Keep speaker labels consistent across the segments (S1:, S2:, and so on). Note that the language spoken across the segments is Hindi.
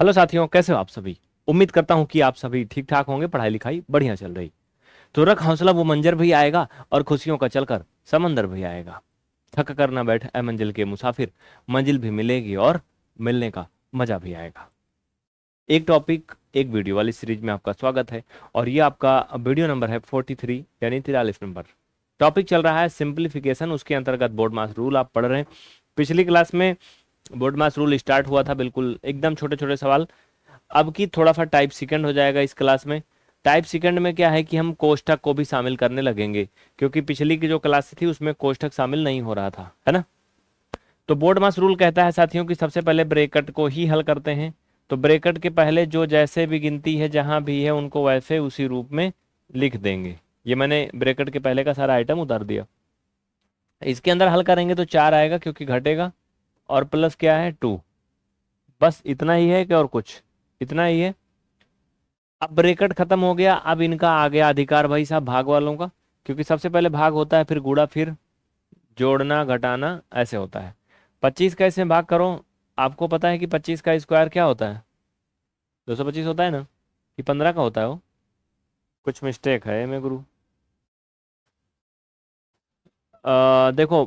S1: हेलो साथियों कैसे हो आप सभी उम्मीद करता हूँ कि आप सभी ठीक ठाक होंगे पढ़ाई लिखाई बढ़िया चल रही तो रख हौसला वो मंजर भी आएगा और खुशियों का चलकर समंदर भी आएगा थक कर ना बैठ ए मंजिल के मुसाफिर मंजिल भी मिलेगी और मिलने का मजा भी आएगा एक टॉपिक एक वीडियो वाली सीरीज में आपका स्वागत है और ये आपका वीडियो नंबर है फोर्टी थ्री यानी तिरालीस नंबर टॉपिक चल रहा है सिंप्लीफिकेशन उसके अंतर्गत बोर्ड मास रूल आप पढ़ रहे हैं पिछली क्लास में बोर्ड मास रूल स्टार्ट हुआ था बिल्कुल एकदम छोटे छोटे सवाल अब की थोड़ा सा टाइप सेकंड हो जाएगा इस क्लास में टाइप सेकंड में क्या है कि हम कोष्ठक को भी शामिल करने लगेंगे क्योंकि पिछली की जो क्लास थी उसमें कोष्ठक शामिल नहीं हो रहा था है ना तो बोर्ड मास रूल कहता है साथियों की सबसे पहले ब्रेकट को ही हल करते हैं तो ब्रेकट के पहले जो जैसे भी गिनती है जहां भी है उनको वैसे उसी रूप में लिख देंगे ये मैंने ब्रेकट के पहले का सारा आइटम उतार दिया इसके अंदर हल करेंगे तो चार आएगा क्योंकि घटेगा और प्लस क्या है टू बस इतना ही है कि और कुछ इतना ही है अब ब्रेकट खत्म हो गया अब इनका आ गया अधिकार भाई साहब भाग वालों का क्योंकि सबसे पहले भाग होता है फिर गुड़ा फिर जोड़ना घटाना ऐसे होता है पच्चीस का इसमें भाग करो आपको पता है कि पच्चीस का स्क्वायर क्या होता है दो सौ पच्चीस होता है ना कि पंद्रह का होता है वो कुछ मिस्टेक है मैं गुरु आ, देखो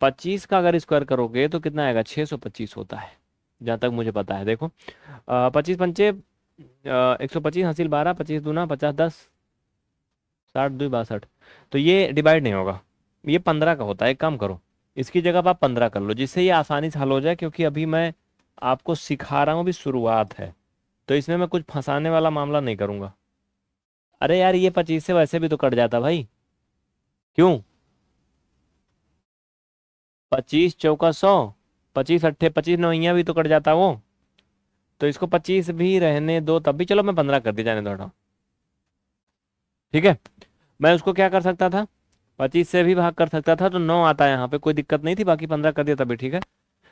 S1: पच्चीस का अगर स्क्वायर करोगे तो कितना आएगा छः सौ पच्चीस होता है जहाँ तक मुझे पता है देखो पच्चीस पंचे एक सौ पच्चीस हासिल बारह पच्चीस दूना पचास दस साठ दो बासठ तो ये डिवाइड नहीं होगा ये पंद्रह का होता है एक काम करो इसकी जगह आप पंद्रह कर लो जिससे ये आसानी से हल हो जाए क्योंकि अभी मैं आपको सिखा रहा हूँ अभी शुरुआत है तो इसमें मैं कुछ फंसाने वाला मामला नहीं करूँगा अरे यार ये पच्चीस से वैसे भी तो कट जाता भाई क्यों पच्चीस चौका सौ पच्चीस अट्ठे पच्चीस नवैया भी तो कट जाता वो तो इसको पच्चीस भी रहने दो तब भी चलो मैं पंद्रह कर दी जाने दौड़ा ठीक है मैं उसको क्या कर सकता था पच्चीस से भी भाग कर सकता था तो नौ आता है यहाँ पे कोई दिक्कत नहीं थी बाकी पंद्रह कर दिया तभी ठीक है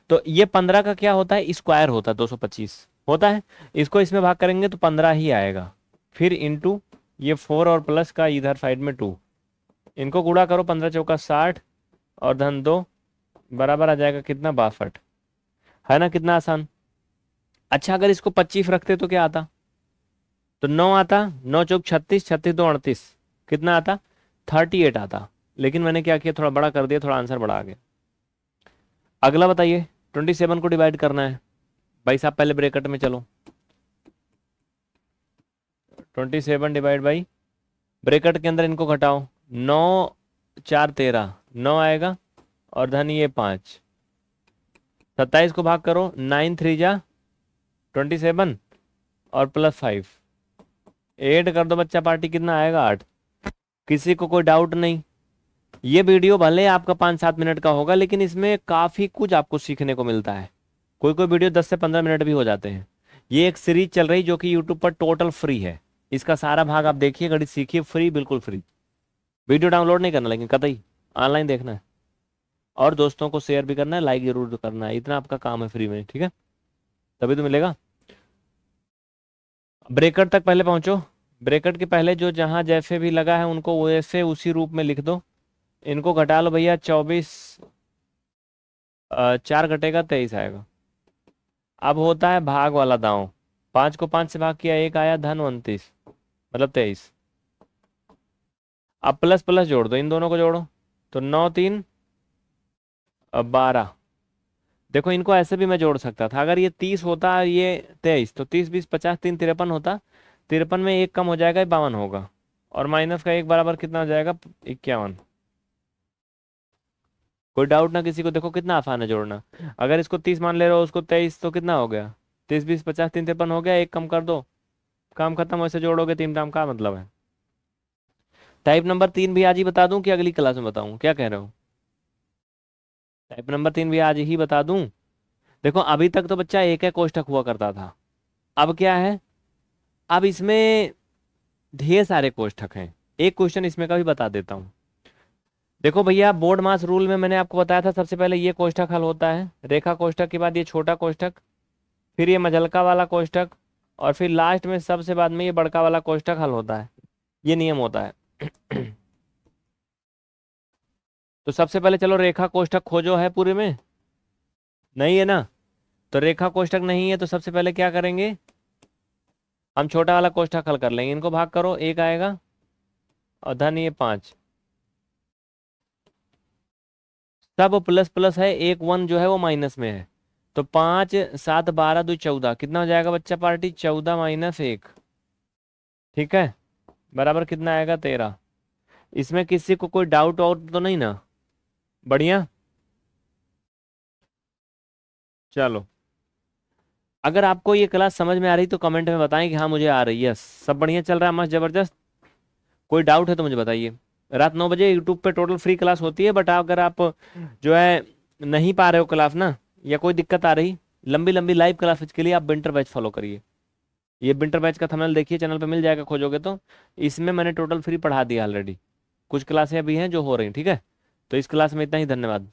S1: तो ये पंद्रह का क्या होता है स्क्वायर होता है दो सौ पच्चीस होता है इसको इसमें भाग करेंगे तो पंद्रह ही आएगा फिर इंटू ये फोर और प्लस का इधर साइड में टू इनको गुड़ा करो पंद्रह चौका साठ और धन दो बराबर आ जाएगा कितना बासठ है ना कितना आसान अच्छा अगर इसको पच्चीस रखते तो क्या आता तो नौ आता नौ चौक छत्तीस छत्तीस दो अड़तीस कितना आता थर्टी एट आता लेकिन मैंने क्या किया थोड़ा बड़ा कर दिया थोड़ा आंसर बड़ा आ गया अगला बताइए ट्वेंटी सेवन को डिवाइड करना है भाई साहब पहले ब्रेकट में चलो twenty seven divide by bracket के अंदर इनको घटाओ नौ चार तेरह नौ आएगा और धन ये पांच सत्ताईस को भाग करो नाइन थ्री जा ट्वेंटी सेवन और प्लस फाइव एड कर दो बच्चा पार्टी कितना आएगा आठ किसी को कोई डाउट नहीं ये वीडियो भले आपका पांच सात मिनट का होगा लेकिन इसमें काफ़ी कुछ आपको सीखने को मिलता है कोई कोई वीडियो दस से पंद्रह मिनट भी हो जाते हैं ये एक सीरीज चल रही जो कि यूट्यूब पर टोटल फ्री है इसका सारा भाग आप देखिए गणित सीखिए फ्री बिल्कुल फ्री वीडियो डाउनलोड नहीं करना लेकिन कतई ऑनलाइन देखना है और दोस्तों को शेयर भी करना है लाइक जरूर करना है इतना आपका काम है फ्री में ठीक है तभी तो मिलेगा ब्रेकर तक पहले पहुंचो ब्रेकर के पहले जो जहां जैसे भी लगा है उनको वैसे उसी रूप में लिख दो इनको घटा लो भैया चौबीस चार घटेगा तेईस आएगा अब होता है भाग वाला दाव पांच को पांच से भाग किया एक आया धन उन्तीस मतलब तेईस अब प्लस प्लस जोड़ दो इन दोनों को जोड़ो तो नौ तीन बारह देखो इनको ऐसे भी मैं जोड़ सकता था अगर ये तीस होता ये तेईस तो तीस बीस पचास तीन तिरपन होता तिरपन में एक कम हो जाएगा बावन होगा और माइनस का एक बराबर कितना हो जाएगा इक्यावन कोई डाउट ना किसी को देखो कितना आसान है जोड़ना अगर इसको तीस मान ले रहे हो उसको तेईस तो कितना हो गया तीस बीस पचास तीन तिरपन हो गया एक कम कर दो काम खत्म ऐसे जोड़ोगे तीन काम का मतलब है टाइप नंबर तीन भी आज ही बता दूं कि अगली क्लास में बताऊं क्या कह रहे हो टाइप नंबर तीन भी आज ही बता दूं देखो अभी तक तो बच्चा एक है कोष्टक हुआ करता था अब क्या है अब इसमें ढेर सारे कोष्टक हैं एक क्वेश्चन इसमें का भी बता देता हूं देखो भैया बोर्ड मास रूल में मैंने आपको बताया था सबसे पहले ये कोष्टक हल होता है रेखा कोष्टक के बाद ये छोटा कोष्टक फिर ये मझलका वाला कोष्टक और फिर लास्ट में सबसे बाद में ये बड़का वाला कोष्टक हल होता है ये नियम होता है तो सबसे पहले चलो रेखा कोष्ठक खोजो है पूरे में नहीं है ना तो रेखा कोष्ठक नहीं है तो सबसे पहले क्या करेंगे हम छोटा वाला कोष्ठक हल कर लेंगे इनको भाग करो एक आएगा और धन ये पांच सब प्लस प्लस है एक वन जो है वो माइनस में है तो पांच सात बारह दो चौदह कितना हो जाएगा बच्चा पार्टी चौदह माइनस एक ठीक है बराबर कितना आएगा तेरह इसमें किसी को कोई डाउट आउट तो नहीं ना बढ़िया चलो अगर आपको ये क्लास समझ में आ रही तो कमेंट में बताएं कि हाँ मुझे आ रही है सब बढ़िया चल रहा है मस्त ज़बरदस्त कोई डाउट है तो मुझे बताइए रात नौ बजे यूट्यूब पे टोटल फ्री क्लास होती है बट अगर आप जो है नहीं पा रहे हो क्लास ना या कोई दिक्कत आ रही लंबी लंबी लाइव क्लासेज के लिए आप विंटर बैच फॉलो करिए ये विंटर बैच का थंबनेल देखिए चैनल पर मिल जाएगा खोजोगे तो इसमें मैंने टोटल फ्री पढ़ा दिया ऑलरेडी कुछ क्लासें अभी हैं जो हो रही ठीक है तो इस क्लास में इतना ही धन्यवाद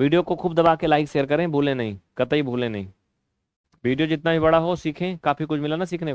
S1: वीडियो को खूब दबा के लाइक शेयर करें भूले नहीं कतई भूले नहीं वीडियो जितना भी बड़ा हो सीखें काफ़ी कुछ मिला ना सीखने